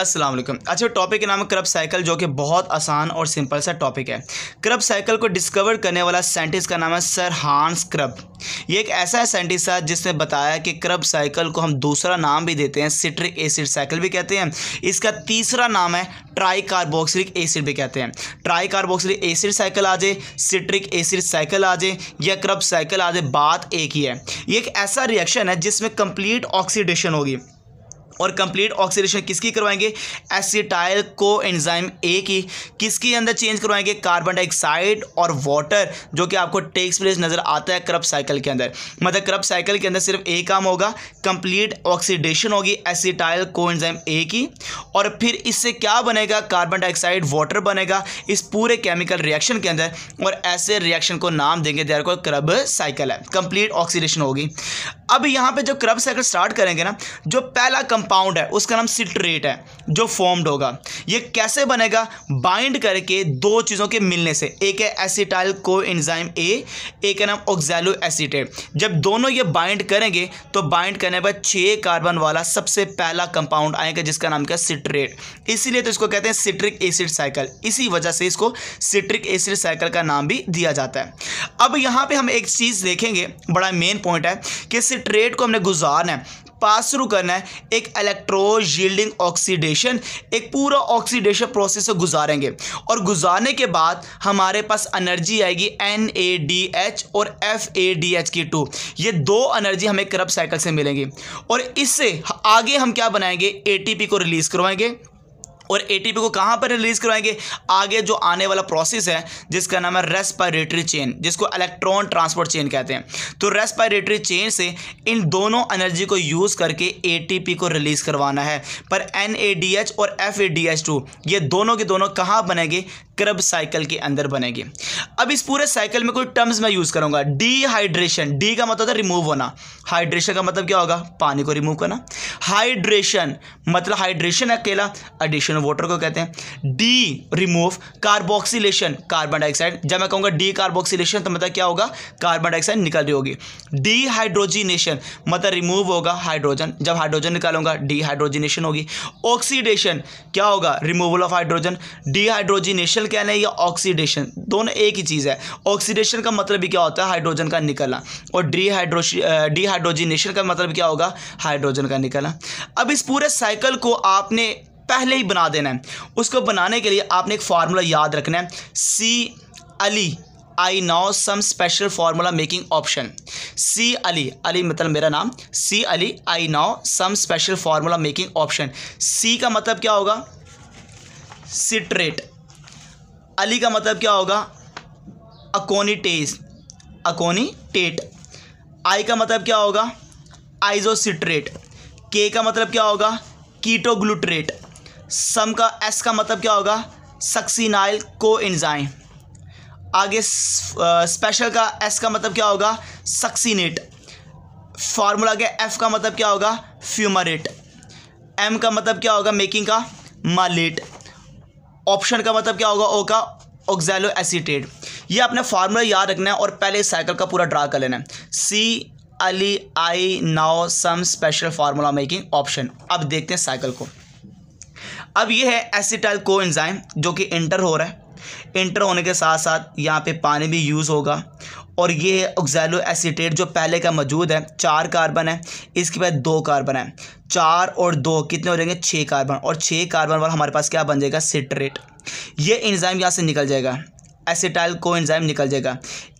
असलम अच्छा टॉपिक का नाम है क्रब साइकिल जो कि बहुत आसान और सिंपल सा टॉपिक है क्रब साइकिल को डिस्कवर करने वाला साइंटिस्ट का नाम है सर हांस क्रब ये एक ऐसा साइंटिस्ट था जिसने बताया कि क्रब साइकिल को हम दूसरा नाम भी देते हैं सिट्रिक एसिड साइकिल भी कहते हैं इसका तीसरा नाम है ट्राई कार्बोक्सिलिक एसिड भी कहते हैं ट्राई कार्बोक्सिलिक एसिड साइकिल आ जाए सिट्रिक एसिड साइकिल आ जाए या क्रब साइकिल आ जाए बात एक ही है ये एक ऐसा रिएक्शन है जिसमें कंप्लीट ऑक्सीडेशन होगी और कंप्लीट ऑक्सीडेशन किसकी करवाएंगे एसिटाइल को एंजाइम ए की किसके अंदर चेंज करवाएंगे कार्बन डाइऑक्साइड और वाटर जो कि आपको टेक्स प्लेस नज़र आता है क्रप साइकिल के अंदर मतलब क्रप साइकिल के अंदर सिर्फ एक काम होगा कंप्लीट ऑक्सीडेशन होगी एसिटाइल को एंजाइम ए की और फिर इससे क्या बनेगा कार्बन डाइऑक्साइड वाटर बनेगा इस पूरे केमिकल रिएक्शन के अंदर और ऐसे रिएक्शन को नाम देंगे देर को क्रब साइकिल है कंप्लीट ऑक्सीडेशन होगी अब यहाँ पे जो क्रब साइकिल स्टार्ट करेंगे ना जो पहला कंपाउंड है उसका नाम सिट्रेट है जो फॉर्म्ड होगा ये कैसे बनेगा बाइंड करके दो चीज़ों के मिलने से एक है एसिटाइल को एंजाइम ए एक है नाम ऑक्जैलो एसिटेट जब दोनों ये बाइंड करेंगे तो बाइंड करने पर छः कार्बन वाला सबसे पहला कंपाउंड आएगा जिसका नाम क्या सिट्रेट इसीलिए तो इसको कहते हैं सिट्रिक एसिड साइकिल इसी वजह से इसको सिट्रिक एसिड साइकिल का नाम भी दिया जाता है अब यहाँ पर हम एक चीज़ देखेंगे बड़ा मेन पॉइंट है कि ट्रेड को हमने गुजारना है पास थ्रू करना है एक इलेक्ट्रो ऑक्सीडेशन एक पूरा ऑक्सीडेशन प्रोसेस से गुजारेंगे और गुजारने के बाद हमारे पास एनर्जी आएगी एन ए डी एच और एफ ए डी एच की टू ये दो एनर्जी हमें करप साइकिल से मिलेंगी और इससे आगे हम क्या बनाएंगे ए टी पी को रिलीज़ करवाएंगे और ए को कहाँ पर रिलीज़ करवाएंगे आगे जो आने वाला प्रोसेस है जिसका नाम है रेस्पायरेटरी चेन जिसको इलेक्ट्रॉन ट्रांसपोर्ट चेन कहते हैं तो रेस्पायरेटरी चेन से इन दोनों एनर्जी को यूज़ करके ए को रिलीज़ करवाना है पर एन और एफ ये दोनों के दोनों कहाँ बनेंगे क्रब साइकिल के अंदर बनेगी अब इस पूरे साइकिल में कोई टर्म्स मैं यूज़ करूँगा डीहाइड्रेशन डी का मतलब होता है रिमूव होना हाइड्रेशन का मतलब क्या होगा पानी को रिमूव करना हाइड्रेशन मतलब हाइड्रेशन अकेला एडिशन ऑफ वाटर को कहते हैं de remove carboxylation carbon dioxide जब मैं कहूँगा डी कार्बोक्सीलेशन तो मतलब क्या होगा कार्बन डाइऑक्साइड निकल रही होगी डीहाइड्रोजिनेशन मतलब रिमूव होगा हाइड्रोजन जब हाइड्रोजन निकालूंगा डीहाइड्रोजिनेशन होगी ऑक्सीडेशन क्या होगा रिमूवल ऑफ हाइड्रोजन डीहाइड्रोजिनेशन क्या है ये ऑक्सीडेशन दोनों एक ही चीज़ है ऑक्सीडेशन का मतलब भी क्या होता है हाइड्रोजन का निकलना और डीहाइड्रोश डीहाइड्रोजिनेशन का मतलब क्या होगा हाइड्रोजन का निकलना अब इस पूरे साइकिल को आपने पहले ही बना देना है उसको बनाने के लिए आपने एक फार्मूला याद रखना है C Ali I now some special formula making option C Ali Ali मतलब मेरा नाम C Ali I now some special formula making option C का मतलब क्या होगा सिट्रेट अली का मतलब क्या होगा अकोनीटेस अकोनीटेट आई का मतलब क्या होगा आइजोसिट्रेट के का मतलब क्या होगा कीटोग्लूट्रेट सम का एस का मतलब क्या होगा सक्सीनाइल को एंजाइम आगे स्पेशल का एस का मतलब क्या होगा सक्सीनेट फार्मूला के एफ का मतलब क्या होगा फ्यूमरेट एम का मतलब क्या होगा मेकिंग का मालेट ऑप्शन का मतलब क्या होगा ओ का ऑक्जैलो एसीटेट ये आपने फार्मूला याद रखना है और पहले इस साइकिल का पूरा ड्रा कर लेना है C Ali I now some special formula making option अब देखते हैं साइकिल को अब ये है एसिटाइल को जो कि इंटर हो रहा है इंटर होने के साथ साथ यहाँ पे पानी भी यूज़ होगा और ये है ऑक्जैलो एसीटेट जो पहले का मौजूद है चार कार्बन है इसके बाद दो कार्बन है चार और दो कितने हो जाएंगे छः कार्बन और छः कार्बन वाला हमारे पास क्या बन जाएगा सिट्रेट ये इंजाइम यहाँ से निकल जाएगा एसिटाइल को इन्जाइम निकल जाएगा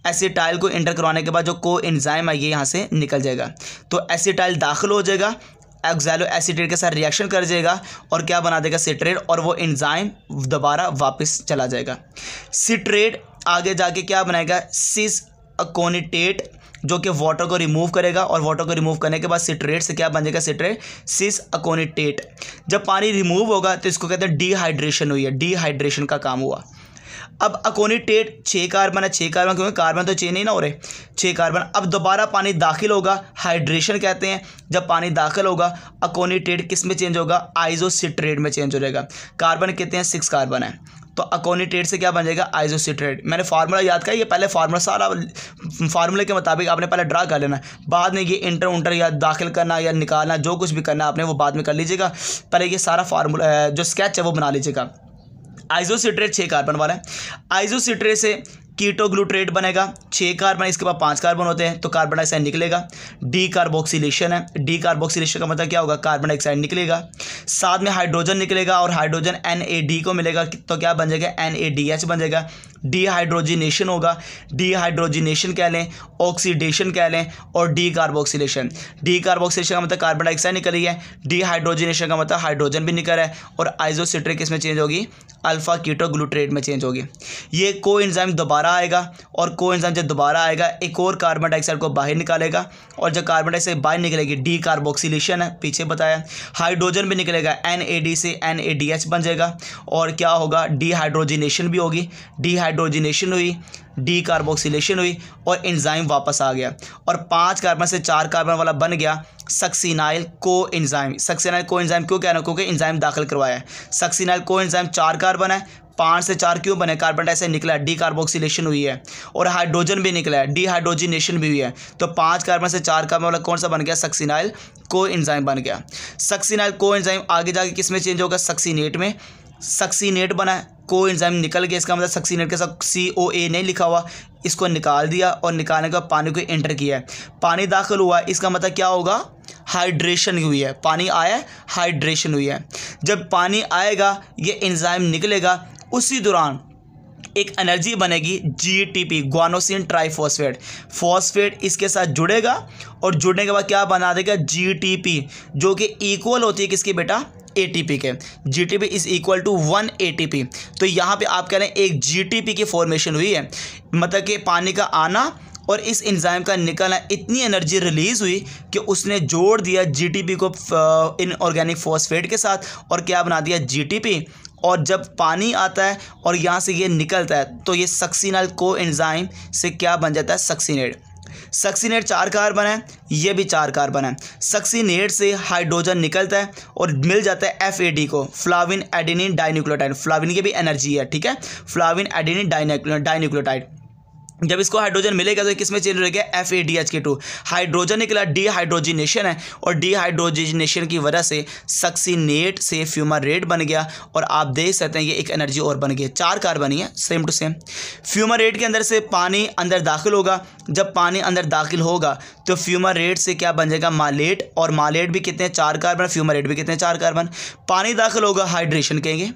एसिटाइल को इंटर करवाने के बाद जो को एंजाइम है ये यहाँ से निकल जाएगा तो एसिटाइल दाखिल हो जाएगा एक्जैलो एसिडेट के साथ रिएक्शन कर जाएगा और क्या बना देगा सिट्रेट और वो इंजाइम दोबारा वापस चला जाएगा सिट्रेट आगे जाके क्या बनाएगा सिस अकोनिटेट जो कि वाटर को रिमूव करेगा और वाटर को रिमूव करने के बाद सिट्रेट से क्या बन जाएगा सिट्रेट सिस अकोनीटेट जब पानी रिमूव होगा तो इसको कहते हैं डिहाइड्रेशन हुई है डिहाइड्रेशन का काम हुआ अब अकोनीटेट छः कार्बन है छः कार्बन क्योंकि कार्बन तो चेंज नहीं ना हो रहे छः कार्बन अब दोबारा पानी दाखिल होगा हाइड्रेशन कहते हैं जब पानी दाखिल होगा अकोनीटेट किस में चेंज होगा आइजोसिट्रेट में चेंज हो जाएगा कार्बन कहते हैं सिक्स कार्बन है तो अकोनीटेट से क्या बन जाएगा आइजोसिट्रेट मैंने फार्मूला याद किया ये पहले फार्मूला सारा फार्मूले के मुताबिक आपने पहले ड्रा कर लेना बाद में ये इंटर उंटर या दाखिल करना या निकालना जो कुछ भी करना आपने वो बाद में कर लीजिएगा पहले ये सारा फार्मूला जो स्केच है वो बना लीजिएगा आइजोसिट्रेट छः कार्बन वाला है आइजोसिट्रेट से कीटो ग्लूट्रेट बनेगा छः कार्बन इसके बाद पांच कार्बन होते हैं तो कार्बन डाइऑक्साइड निकलेगा डी कार्बोक्सीलेशन है डी कार्बोक्सीलेशन का मतलब क्या होगा कार्बन डाइऑक्साइड निकलेगा साथ में हाइड्रोजन निकलेगा और हाइड्रोजन एन को मिलेगा तो क्या बन जाएगा एन बन जाएगा हाइड्रोजिनेशन होगा हाइड्रोजिनेशन कह लें ऑक्सीडेशन कह लें और डी कार्बोक्सीलेशन डी कार्बोक्सीलेशन का मतलब कार्बन डाइऑक्साइड निकल रही है हाइड्रोजिनेशन का मतलब हाइड्रोजन भी निकल रहा है और आइजोसिट्रिक इसमें चेंज होगी अल्फा कीटो ग्लूट्रेट में चेंज होगी ये को दोबारा दोबारा आएगा और को इंजाम जब दोबारा आएगा एक और कार्बन डाइऑक्साइड को बाहर निकालेगा और जब कार्बन डाइऑक्साइड बाहर निकलेगी डी कार्बोक्सीलेशन है पीछे बताया हाइड्रोजन भी निकलेगा एन से एन बन जाएगा और क्या होगा डीहाइड्रोजिनेशन भी होगी डीहाइड्रोजिनेशन हुई डी कार्बोक्सीलेशन हुई और एंजाइम वापस आ गया और पांच कार्बन से चार कार्बन वाला बन गया सक्सीनाइल को एंजाइम सक्सीनाइल को एंजाइम क्यों कह रहा हूँ क्योंकि एंजाइम दाखिल करवाया है सक्सीनाइल को एंजाइम चार कार्बन है पाँच से चार क्यों बने कार्बन डाइऑक्साइड निकला है कार्बोक्सीलेशन हुई है और हाइड्रोजन भी निकला है डीहाइड्रोजिनेशन भी हुई है तो पाँच कार्बन से चार कार्बन वाला कौन सा बन गया सक्सीनाइल को इंजाइम बन गया सक्सीनाइल को इंजाइम आगे जाके किस में चेंज होगा सक्सीनेट में सक्सीनेट बना है को इंजाइम निकल गया इसका मतलब सक्सीनेट के साथ सी ओ ए नहीं लिखा हुआ इसको निकाल दिया और निकालने के बाद पानी को एंटर किया है पानी दाखिल हुआ इसका मतलब क्या होगा हाइड्रेशन हुई है पानी आया हाइड्रेशन हुई है जब पानी आएगा ये इंजाइम निकलेगा उसी दौरान एक एनर्जी बनेगी जीटीपी ग्वानोसिन ट्राइफॉस्फेट फॉस्फेट इसके साथ जुड़ेगा और जुड़ने के बाद क्या बना देगा जीटीपी जो कि इक्वल होती है किसकी बेटा एटीपी के GTP is equal to one ATP तो यहाँ पे आप कह रहे हैं एक जीटीपी की फॉर्मेशन हुई है मतलब कि पानी का आना और इस एंजाइम का निकलना इतनी एनर्जी रिलीज़ हुई कि उसने जोड़ दिया जीटीपी को इन ऑर्गेनिक फॉस्फेट के साथ और क्या बना दिया जीटीपी और जब पानी आता है और यहाँ से ये निकलता है तो ये सक्सीनल को एंजाइम से क्या बन जाता है सक्सीनेट सक्सीनेट चार कार्बन है ये भी चार कार्बन है सक्सीनेट से हाइड्रोजन निकलता है और मिल जाता है एफ ए डी को फ्लाविन एडिनिन डाइन्यूक्लोटाइड फ्लाविन की भी एनर्जी है ठीक है फ्लाविन एडिनिन डाइन्यूक्लोटाइड जब इसको हाइड्रोजन मिलेगा तो किसमें चेंज हो जाएगा एफ ए डी एच के टू हाइड्रोजन के लिए है और डीहाइड्रोजिनेशन की वजह से सक्सीनेट से फ्यूमरेट बन गया और आप देख सकते हैं ये एक एनर्जी और बन गई चार कार्बन ही है सेम टू सेम फ्यूमरेट के अंदर से पानी अंदर दाखिल होगा जब पानी अंदर दाखिल होगा तो फ्यूमरेट से क्या बन जाएगा मालेट और मालेट भी कितने चार कार्बन फ्यूमरेट भी कितने चार कार्बन पानी दाखिल होगा हाइड्रेशन कहेंगे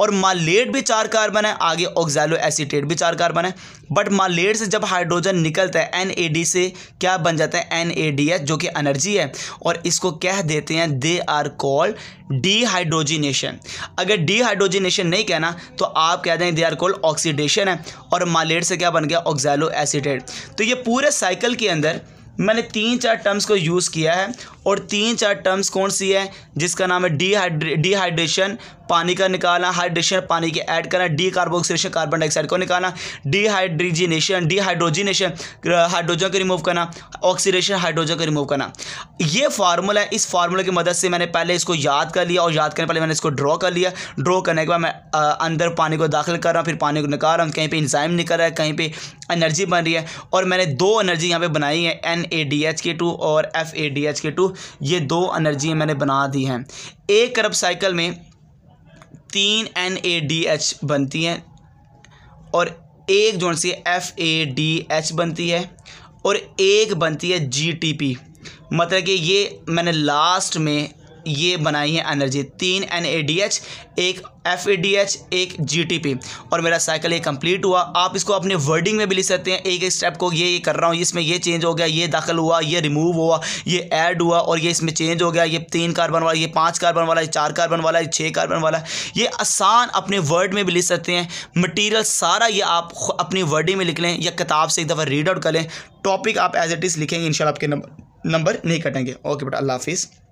और मालेट भी चार कार्बन है आगे ऑक्जैलो एसिटेट भी चार कार्बन है बट मालेट से जब हाइड्रोजन निकलता है एन से क्या बन जाता है एन जो कि एनर्जी है और इसको कह देते हैं दे आर कॉल्ड डीहाइड्रोजिनेशन अगर डीहाइड्रोजिनेशन नहीं कहना तो आप कह दें दे आर कॉल्ड ऑक्सीडेशन है और मालेट से क्या बन गया ऑक्जैलो एसिटेट तो ये पूरे साइकिल के अंदर मैंने तीन चार टर्म्स को यूज़ किया है और तीन चार टर्म्स कौन सी है जिसका नाम है डीहाइड्रे डिहाइड्रेशन पानी का निकालना हाइड्रेशन पानी के ऐड करना डी कार्बोक्सीडेशन कार्बन डाइऑक्साइड को निकालना डीहाइड्रीजिनेशन डीहाइड्रोजिनेशन हाइड्रोजन को रिमूव करना ऑक्सीडेशन हाइड्रोजन को रिमूव करना ये फार्मूला है इस फार्मूला की मदद से मैंने पहले इसको याद कर लिया और याद करने पहले मैंने इसको ड्रॉ कर लिया ड्रॉ करने के बाद मैं अंदर पानी को दाखिल कर रहा हूँ फिर पानी को निकाल रहा हूँ कहीं पर इंजाइम निकल रहा है कहीं पर एनर्जी बन रही है और मैंने दो एनर्जी यहाँ पर बनाई है एन ए डी एच के टू और एफ ए डी एच के टू ये दो एनर्जी मैंने बना दी हैं एक करब साइकिल में तीन एन ए डी एच बनती हैं और एक जो C F A D H बनती है और एक बनती है जी टी पी मतलब कि ये मैंने लास्ट में ये बनाई है एनर्जी तीन एन ए डी एच एक एफ ए डी एच एक जी टी पी और मेरा साइकिल ये कंप्लीट हुआ आप इसको अपने वर्डिंग में भी लिख सकते हैं एक एक स्टेप को ये ये कर रहा हूँ इसमें ये चेंज हो गया ये दाखिल हुआ ये रिमूव हुआ ये ऐड हुआ और ये इसमें चेंज हो गया ये तीन कार्बन वाला ये पाँच कार्बन वाला ये चार कार्बन वाला ये छः कार्बन वाला ये आसान अपने वर्ड में भी लिख सकते हैं मटीरियल सारा ये आप अपनी वर्डिंग में लिख लें या किताब से एक दफ़ा रीड आउट कर लें टॉपिक आप एज इट इज़ लिखेंगे इन आपके नंबर नंबर नहीं कटेंगे ओके बेटा अल्लाह हाफिज़